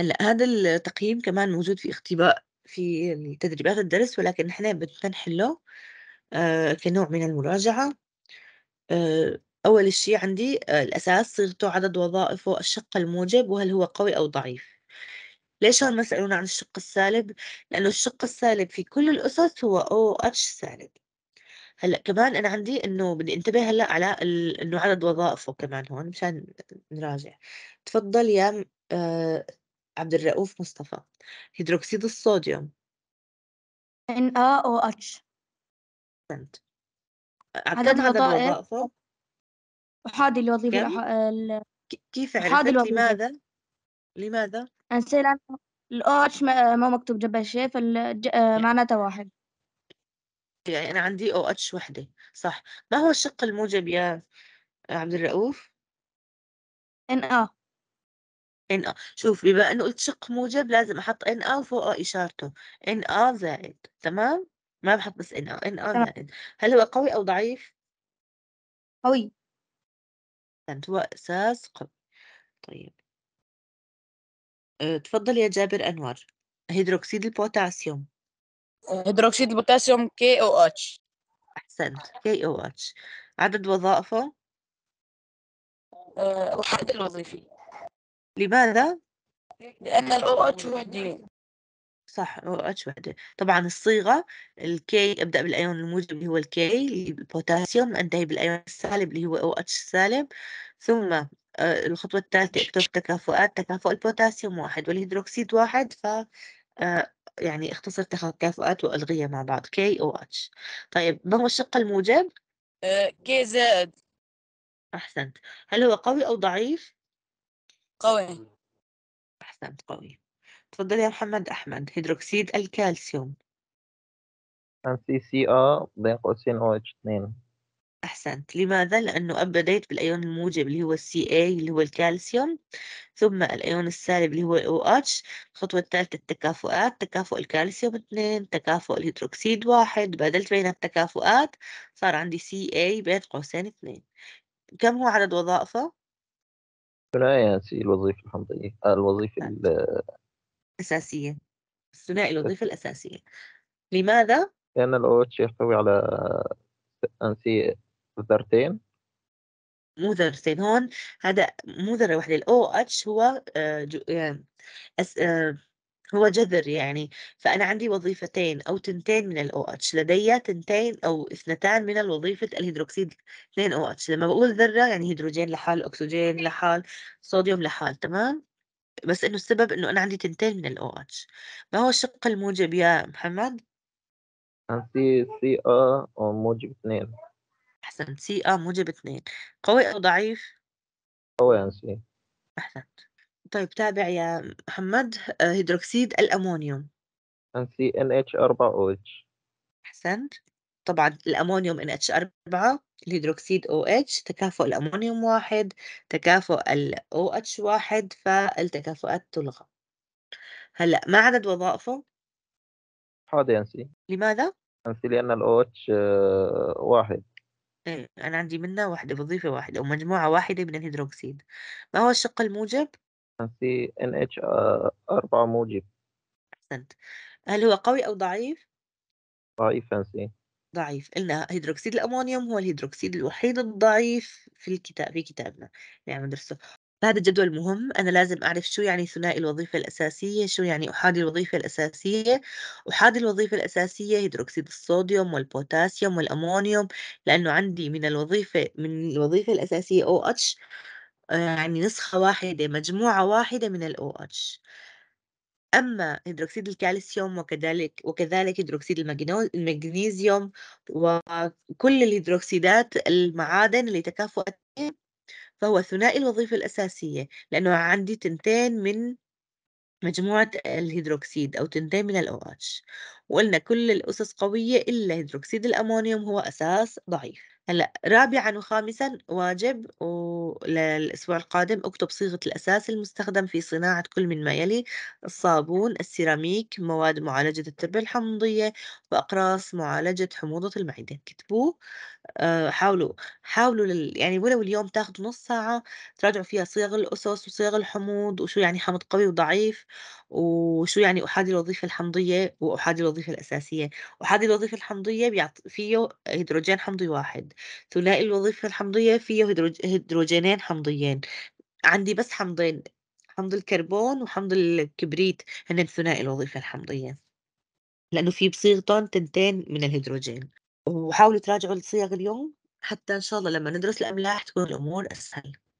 هلا هذا التقييم كمان موجود في اختباء في يعني تدريبات الدرس ولكن نحن بدنا نحله آه كنوع من المراجعة آه أول شيء عندي آه الأساس صيغته عدد وظائفه الشق الموجب وهل هو قوي أو ضعيف ليش هون ما سألونا عن الشق السالب؟ لأنه الشق السالب في كل الأسس هو OH سالب هلا كمان أنا عندي إنه بدي انتبه هلا على ال... إنه عدد وظائفه كمان هون مشان نراجع تفضل يا عبد الرؤوف مصطفى هيدروكسيد الصوديوم ان آه، او اتش أحسنت عدد الوظائف أحادي الوظيفة ال... كيف عرفت لماذا؟ لماذا؟ أنسي لأن الاو آه، اتش ما آه، مكتوب جنبها شيء فمعناته واحد يعني أنا عندي او اتش وحدة صح ما هو الشق الموجب يا عبد الرؤوف؟ ان اه ان شوف بما انه قلت شق موجب لازم احط ان ا وفوقه اشارته ان ا زائد تمام ما بحط بس ان ا ان ا زائد هل هو قوي او ضعيف قوي انت هو اساس قوي طيب آه، تفضل يا جابر انور هيدروكسيد البوتاسيوم هيدروكسيد البوتاسيوم كي او اتش احسنت كي او اتش عدد وظائفه آه، الوحيد الوظيفي لماذا؟ لأن الـ OH وحدي صح أو اتش وحده طبعا الصيغة الكي أبدأ بالأيون الموجب اللي هو الكي البوتاسيوم أنتهي بالأيون السالب اللي هو أو اتش السالب ثم آه، الخطوة الثالثة اكتب تكافؤات تكافؤ البوتاسيوم واحد والهيدروكسيد واحد ف آه، يعني اختصر تكافؤات وألغيها مع بعض كي أو اتش طيب ما هو الشق الموجب؟ كي آه، زائد أحسنت هل هو قوي أو ضعيف؟ قوي أحسنت قوي تفضل يا محمد أحمد هيدروكسيد الكالسيوم سي سي او بين قوسين او اتش 2 أحسنت لماذا؟ لأنه ابديت بالأيون الموجب اللي هو السي اي اللي هو الكالسيوم ثم الأيون السالب اللي هو او اتش الخطوة الثالثة التكافؤات تكافؤ الكالسيوم 2 تكافؤ الهيدروكسيد 1 بدلت بين التكافؤات صار عندي سي اي بين قوسين 2 كم هو عدد وظائفه؟ ثنائي الوظيفة الحمضية آه، الوظيفة الأساسية الثنائي الوظيفة الأساسية لماذا؟ لأن الاوتش يحتوي على أنسية ذرتين مو ذرتين هون هذا مو ذرة واحدة الأو اتش هو آه، جو... يعني أس... هو جذر يعني فأنا عندي وظيفتين أو تنتين من الـ OH لدي تنتين أو اثنتان من الوظيفة الهيدروكسيد 2 OH لما بقول ذرة يعني هيدروجين لحال أكسجين لحال صوديوم لحال تمام بس إنه السبب إنه أنا عندي تنتين من الـ OH ما هو الشق الموجب يا محمد؟ عندي سي آ موجب اثنين أحسن سي آ موجب اثنين قوي أو ضعيف؟ قوي عن سي أحسنت طيب تابع يا محمد آه، هيدروكسيد الأمونيوم NCNH4OH أحسنت طبعا الأمونيوم NH4 الهيدروكسيد OH تكافؤ الأمونيوم واحد تكافؤ ال OH واحد فالتكافؤات تلغى هلأ ما عدد وظائفه؟ حاضر ينسي لماذا؟ ينسي لأن ال OH واحد إيه أنا عندي منها واحدة وظيفة واحدة أو مجموعة واحدة من الهيدروكسيد ما هو الشق الموجب؟ سي ان اتش 4 موجب احسنت هل هو قوي او ضعيف ضعيف سي ضعيف قلنا هيدروكسيد الامونيوم هو الهيدروكسيد الوحيد الضعيف في الكتاب في كتابنا اللي عم ندرسه هذا الجدول مهم أنا لازم أعرف شو يعني ثنائي الوظيفة الأساسية شو يعني أحادي الوظيفة الأساسية أحادي الوظيفة الأساسية هيدروكسيد الصوديوم والبوتاسيوم والأمونيوم لأنه عندي من الوظيفة من الوظيفة الأساسية او OH يعني نسخة واحدة، مجموعة واحدة من OH أما هيدروكسيد الكالسيوم وكذلك وكذلك هيدروكسيد المغنيزيوم المغنيسيوم وكل الهيدروكسيدات المعادن اللي تكافؤت فهو ثنائي الوظيفة الأساسية، لأنه عندي تنتين من مجموعة الهيدروكسيد أو تنتين من OH وقلنا كل الأسس قوية إلا هيدروكسيد الأمونيوم هو أساس ضعيف. هلا رابعا وخامسا واجب وللأسبوع القادم اكتب صيغة الأساس المستخدم في صناعة كل من ما يلي الصابون السيراميك مواد معالجة التربة الحمضية وأقراص معالجة حموضة المعدة اكتبوه آه حاولوا حاولوا لل... يعني ولو اليوم تاخذوا نص ساعة تراجعوا فيها صيغ الأسس وصيغ الحموض وشو يعني حمض قوي وضعيف وشو يعني أحادي الوظيفة الحمضية وأحادي الوظيفة الأساسية أحادي الوظيفة الحمضية بيعطي فيه هيدروجين حمضي واحد ثنائي الوظيفة الحمضية فيه هيدروج- هيدروجينين حمضيين عندي بس حمضين حمض الكربون وحمض الكبريت هن ثنائي الوظيفة الحمضية لأنه في بصيغتهم تنتين من الهيدروجين وحاولوا تراجعوا الصيغ اليوم حتى إن شاء الله لما ندرس الأملاح تكون الأمور أسهل